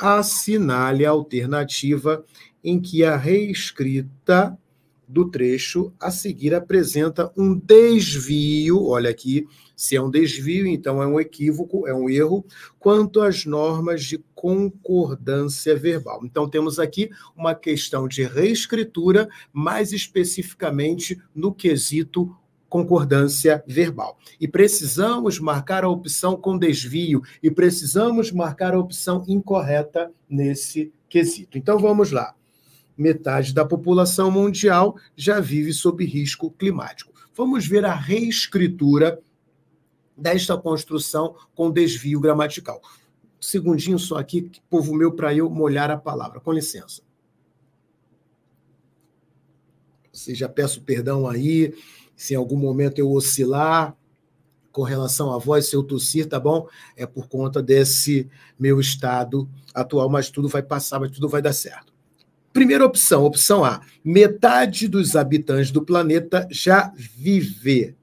assinale a alternativa em que a reescrita do trecho a seguir apresenta um desvio, olha aqui, se é um desvio, então é um equívoco, é um erro, quanto às normas de concordância verbal. Então temos aqui uma questão de reescritura, mais especificamente no quesito concordância verbal. E precisamos marcar a opção com desvio, e precisamos marcar a opção incorreta nesse quesito. Então vamos lá. Metade da população mundial já vive sob risco climático. Vamos ver a reescritura desta construção com desvio gramatical. Um segundinho só aqui, povo meu, para eu molhar a palavra. Com licença. Ou seja, peço perdão aí se em algum momento eu oscilar com relação à voz, se eu tossir, tá bom? É por conta desse meu estado atual, mas tudo vai passar, mas tudo vai dar certo. Primeira opção, opção A: metade dos habitantes do planeta já vive.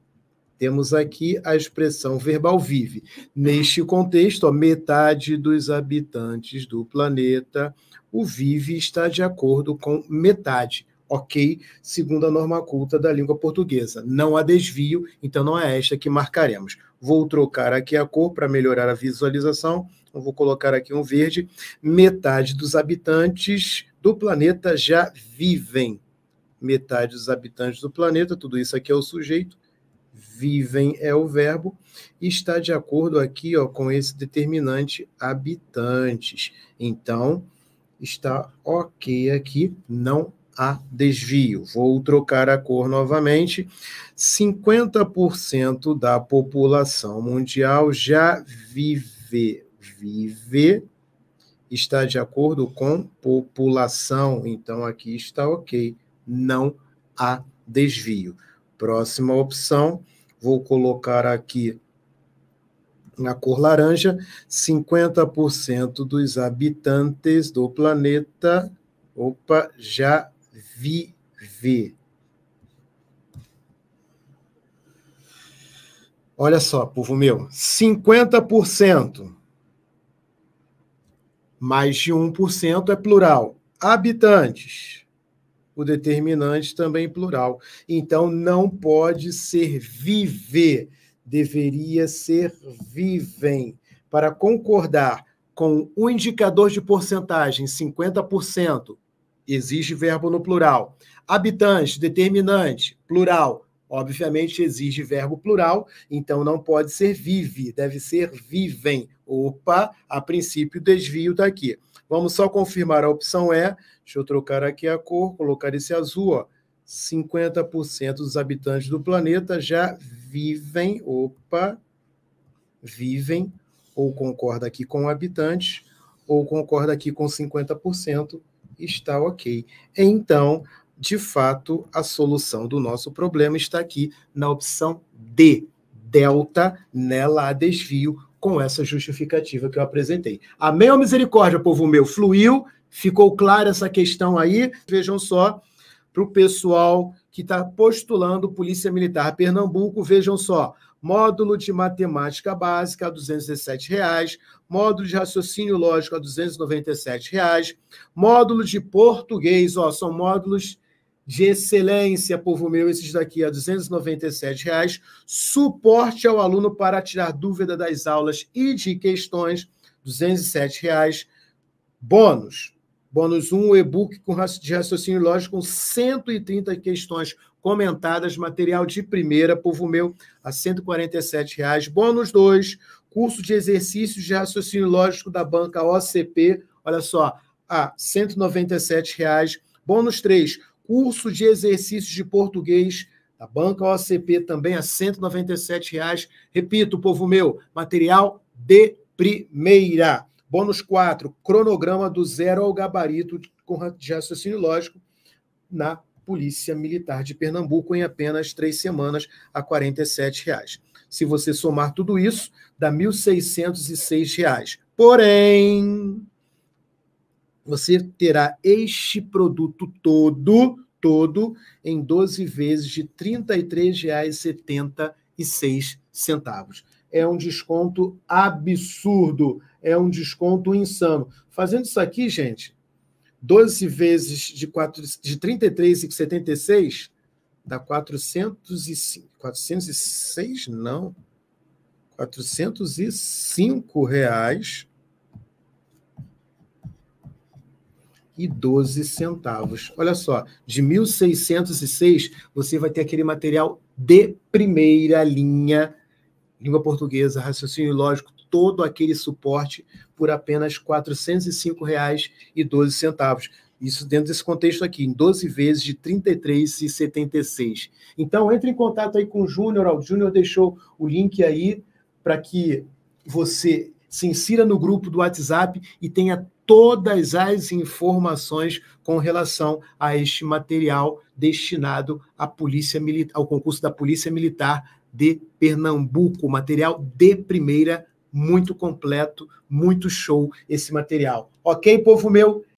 Temos aqui a expressão verbal vive. Neste contexto, a metade dos habitantes do planeta, o vive está de acordo com metade, ok, segundo a norma culta da língua portuguesa. Não há desvio, então não é esta que marcaremos. Vou trocar aqui a cor para melhorar a visualização. Então, vou colocar aqui um verde. Metade dos habitantes do planeta já vivem. Metade dos habitantes do planeta, tudo isso aqui é o sujeito. Vivem é o verbo, e está de acordo aqui ó, com esse determinante habitantes. Então, está ok aqui, não a desvio. Vou trocar a cor novamente. 50% da população mundial já vive, vive está de acordo com população. Então aqui está OK, não há desvio. Próxima opção, vou colocar aqui na cor laranja, 50% dos habitantes do planeta, opa, já viver. Olha só, povo meu, 50%. Mais de 1% é plural. Habitantes. O determinante também é plural. Então não pode ser viver, deveria ser vivem. Para concordar com o indicador de porcentagem 50%, exige verbo no plural. Habitante, determinante, plural. Obviamente exige verbo plural, então não pode ser vive, deve ser vivem. Opa, a princípio desvio daqui. Vamos só confirmar a opção é. Deixa eu trocar aqui a cor, colocar esse azul, ó. 50% dos habitantes do planeta já vivem, opa, vivem, ou concorda aqui com habitantes, ou concorda aqui com 50% está ok. Então, de fato, a solução do nosso problema está aqui na opção D, delta, nela há desvio, com essa justificativa que eu apresentei. Amém ou misericórdia, povo meu? Fluiu? Ficou clara essa questão aí? Vejam só, para o pessoal que está postulando Polícia Militar Pernambuco, vejam só, módulo de matemática básica a R$ reais, módulo de raciocínio lógico a R$ reais, módulo de português, ó, são módulos de excelência, povo meu, esses daqui a R$ reais, suporte ao aluno para tirar dúvida das aulas e de questões, R$ reais, bônus Bônus 1, um, e-book de raciocínio lógico com 130 questões comentadas, material de primeira, povo meu, a R$ 147,00. Bônus 2, curso de exercícios de raciocínio lógico da banca OCP, olha só, a R$ 197,00. Bônus 3, curso de exercícios de português da banca OCP também a R$ 197,00. Repito, povo meu, material de primeira. Bônus 4, cronograma do zero ao gabarito de raciocínio lógico na Polícia Militar de Pernambuco em apenas três semanas a R$ 47,00. Se você somar tudo isso, dá R$ 1.606. Porém, você terá este produto todo, todo, em 12 vezes de R$ 33,76. É um desconto absurdo, é um desconto insano. Fazendo isso aqui, gente, 12 vezes de, 4, de 33,76 dá 405. 406 não. 405 reais e 12 centavos. Olha só, de 1606 você vai ter aquele material de primeira linha, língua portuguesa, raciocínio lógico, todo aquele suporte por apenas R$ 405,12. Isso dentro desse contexto aqui, em 12 vezes de R$ 33,76. Então, entre em contato aí com o Júnior. O Júnior deixou o link aí para que você se insira no grupo do WhatsApp e tenha todas as informações com relação a este material destinado à polícia milita, ao concurso da Polícia Militar de Pernambuco, material de primeira muito completo, muito show esse material. Ok, povo meu?